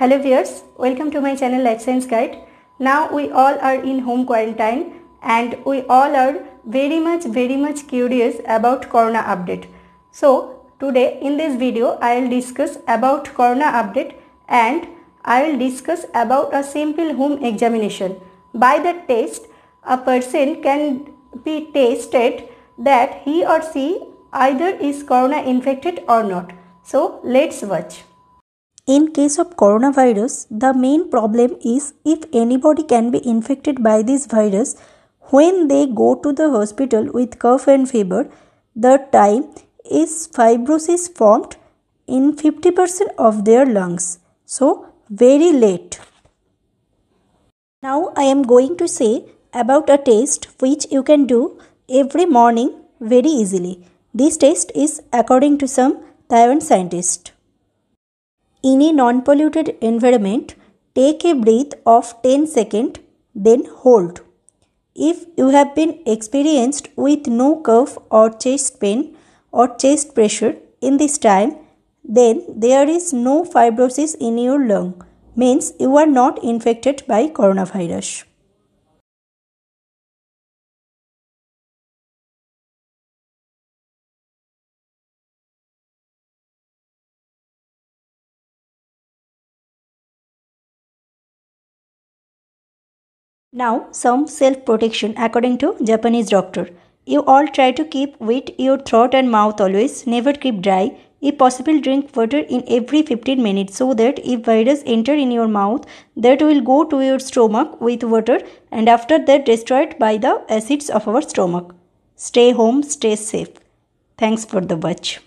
Hello viewers, welcome to my channel Life Science Guide. Now we all are in home quarantine and we all are very much very much curious about corona update. So today in this video I will discuss about corona update and I will discuss about a simple home examination. By the test a person can be tested that he or she either is corona infected or not. So let's watch. In case of coronavirus, the main problem is if anybody can be infected by this virus when they go to the hospital with cough and fever, the time is fibrosis formed in 50% of their lungs. So, very late. Now, I am going to say about a test which you can do every morning very easily. This test is according to some Taiwan scientist. In a non-polluted environment, take a breath of 10 seconds, then hold. If you have been experienced with no cough or chest pain or chest pressure in this time, then there is no fibrosis in your lung, means you are not infected by coronavirus. Now some self-protection according to Japanese doctor. You all try to keep wet your throat and mouth always, never keep dry. If possible drink water in every 15 minutes so that if virus enter in your mouth that will go to your stomach with water and after that destroyed by the acids of our stomach. Stay home, stay safe. Thanks for the watch.